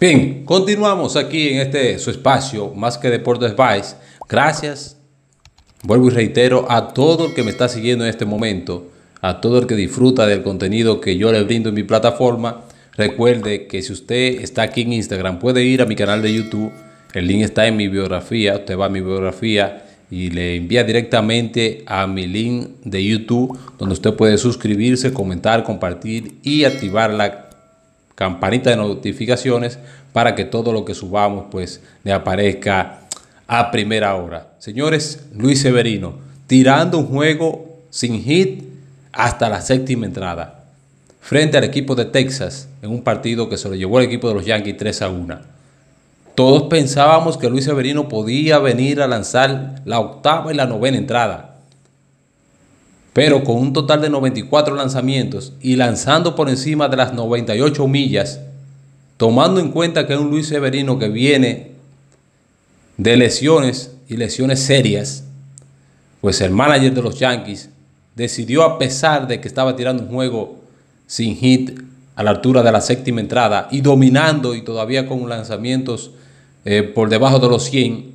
Bien, continuamos aquí en este su espacio, Más que Deportes Vice. Gracias, vuelvo y reitero, a todo el que me está siguiendo en este momento, a todo el que disfruta del contenido que yo le brindo en mi plataforma. Recuerde que si usted está aquí en Instagram, puede ir a mi canal de YouTube. El link está en mi biografía. Usted va a mi biografía y le envía directamente a mi link de YouTube, donde usted puede suscribirse, comentar, compartir y activar la campanita de notificaciones para que todo lo que subamos pues le aparezca a primera hora. Señores, Luis Severino, tirando un juego sin hit hasta la séptima entrada, frente al equipo de Texas, en un partido que se lo llevó el equipo de los Yankees 3 a 1. Todos pensábamos que Luis Severino podía venir a lanzar la octava y la novena entrada pero con un total de 94 lanzamientos y lanzando por encima de las 98 millas, tomando en cuenta que es un Luis Severino que viene de lesiones y lesiones serias, pues el manager de los Yankees decidió a pesar de que estaba tirando un juego sin hit a la altura de la séptima entrada y dominando y todavía con lanzamientos eh, por debajo de los 100,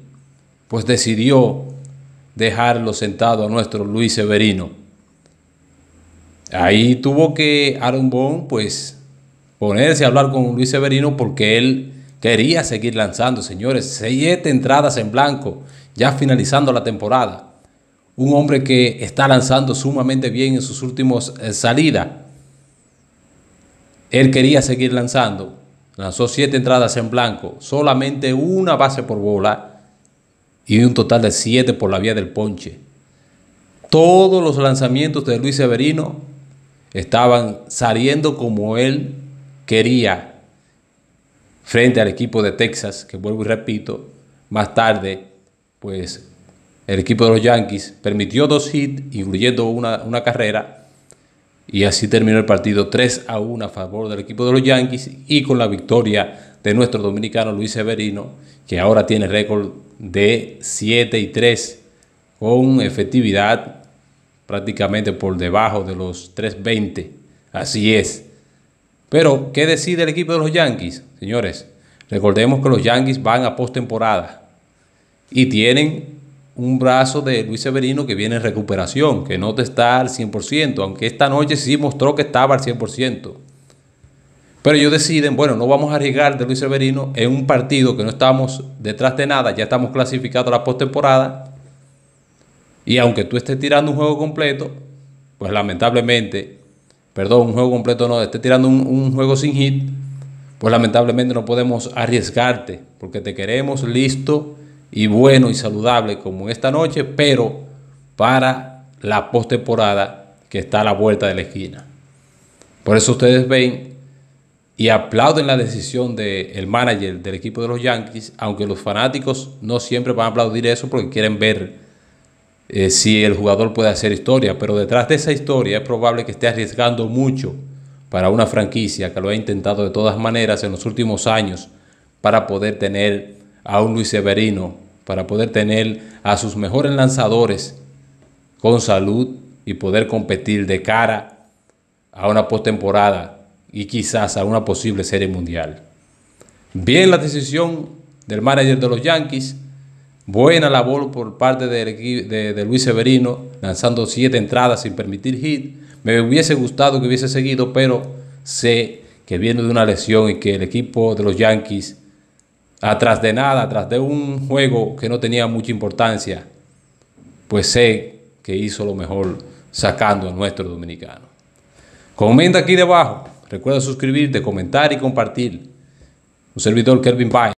pues decidió dejarlo sentado a nuestro Luis Severino. Ahí tuvo que Aaron Bond, pues, ponerse a hablar con Luis Severino porque él quería seguir lanzando, señores. Siete entradas en blanco, ya finalizando la temporada. Un hombre que está lanzando sumamente bien en sus últimos eh, salidas. Él quería seguir lanzando. Lanzó siete entradas en blanco, solamente una base por bola y un total de siete por la vía del ponche. Todos los lanzamientos de Luis Severino estaban saliendo como él quería frente al equipo de Texas, que vuelvo y repito, más tarde, pues el equipo de los Yankees permitió dos hits, incluyendo una, una carrera, y así terminó el partido 3 a 1 a favor del equipo de los Yankees y con la victoria de nuestro dominicano Luis Severino, que ahora tiene récord de 7 y 3 con efectividad prácticamente por debajo de los 3.20. Así es. Pero, ¿qué decide el equipo de los Yankees? Señores, recordemos que los Yankees van a postemporada y tienen un brazo de Luis Severino que viene en recuperación, que no está al 100%, aunque esta noche sí mostró que estaba al 100%. Pero ellos deciden, bueno, no vamos a arriesgar de Luis Severino en un partido que no estamos detrás de nada, ya estamos clasificados a la postemporada y aunque tú estés tirando un juego completo, pues lamentablemente, perdón, un juego completo no, estés tirando un, juego sin hit, pues lamentablemente no podemos arriesgarte, porque te queremos listo y bueno y saludable como esta noche, pero para la postemporada que está a la vuelta de la esquina. Por eso ustedes ven y aplauden la decisión del manager del equipo de los Yankees, aunque los fanáticos no siempre van a aplaudir eso porque quieren ver eh, si el jugador puede hacer historia, pero detrás de esa historia es probable que esté arriesgando mucho para una franquicia que lo ha intentado de todas maneras en los últimos años para poder tener a un Luis Severino, para poder tener a sus mejores lanzadores con salud y poder competir de cara a una postemporada y quizás a una posible serie mundial. Bien la decisión del manager de los Yankees, Buena labor por parte de, Luis Severino, lanzando siete entradas sin permitir hit. Me hubiese gustado que hubiese seguido, pero sé que viene de una lesión y que el equipo de los Yankees, atrás de nada, atrás de un juego que no tenía mucha importancia, pues sé que hizo lo mejor sacando a nuestro dominicano. Comenta aquí debajo. Recuerda suscribirte, comentar y compartir. Un servidor Kelvin Bay.